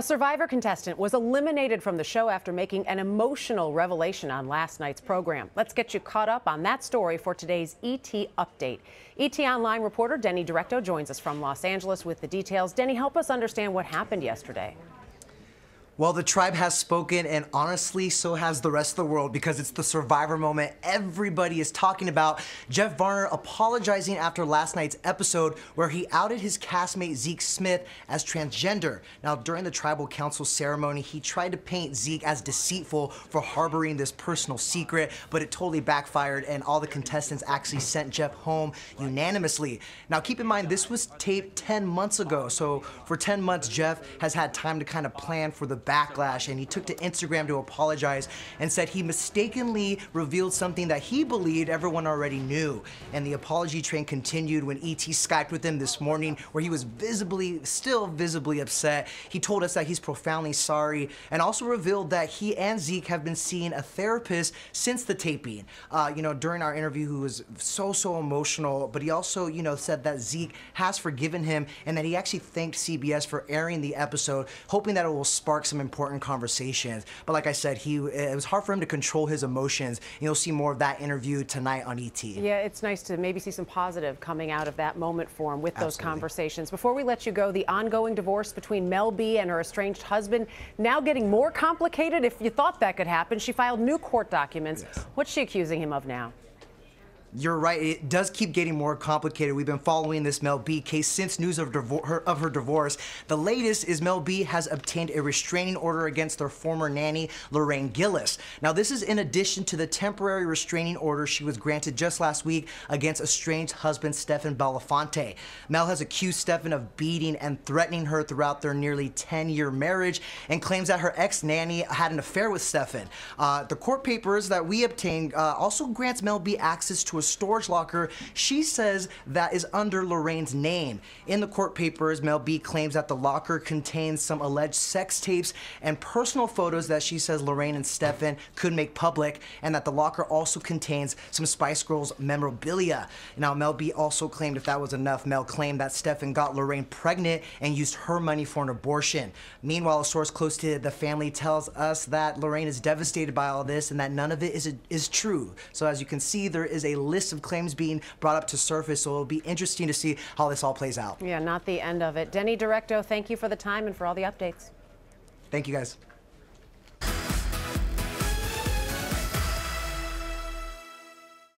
A survivor contestant was eliminated from the show after making an emotional revelation on last night's program. Let's get you caught up on that story for today's ET update. ET Online reporter Denny Directo joins us from Los Angeles with the details. Denny, help us understand what happened yesterday. Well, the tribe has spoken, and honestly, so has the rest of the world because it's the survivor moment everybody is talking about. Jeff Varner apologizing after last night's episode where he outed his castmate Zeke Smith as transgender. Now, during the tribal council ceremony, he tried to paint Zeke as deceitful for harboring this personal secret, but it totally backfired, and all the contestants actually sent Jeff home unanimously. Now, keep in mind, this was taped 10 months ago, so for 10 months, Jeff has had time to kind of plan for the backlash and he took to Instagram to apologize and said he mistakenly revealed something that he believed everyone already knew. And the apology train continued when ET Skyped with him this morning where he was visibly, still visibly upset. He told us that he's profoundly sorry and also revealed that he and Zeke have been seeing a therapist since the taping. Uh, you know, during our interview, he was so, so emotional, but he also, you know, said that Zeke has forgiven him and that he actually thanked CBS for airing the episode, hoping that it will spark some important conversations. But like I said, he it was hard for him to control his emotions. You'll see more of that interview tonight on ET. Yeah, it's nice to maybe see some positive coming out of that moment for him with Absolutely. those conversations. Before we let you go, the ongoing divorce between Mel B and her estranged husband now getting more complicated. If you thought that could happen, she filed new court documents. Yes. What's she accusing him of now? You're right. It does keep getting more complicated. We've been following this Mel B case since news of, her, of her divorce. The latest is Mel B has obtained a restraining order against their former nanny, Lorraine Gillis. Now, this is in addition to the temporary restraining order she was granted just last week against estranged husband Stefan Belafonte. Mel has accused Stefan of beating and threatening her throughout their nearly 10 year marriage and claims that her ex nanny had an affair with Stefan. Uh, the court papers that we obtained uh, also grants Mel B access to a storage locker. She says that is under Lorraine's name. In the court papers, Mel B claims that the locker contains some alleged sex tapes and personal photos that she says Lorraine and Stefan could make public, and that the locker also contains some Spice Girls memorabilia. Now, Mel B also claimed if that was enough, Mel claimed that Stefan got Lorraine pregnant and used her money for an abortion. Meanwhile, a source close to the family tells us that Lorraine is devastated by all this and that none of it is, is true. So as you can see, there is a list of claims being brought up to surface. So it'll be interesting to see how this all plays out. Yeah, not the end of it. Denny Directo, thank you for the time and for all the updates. Thank you guys.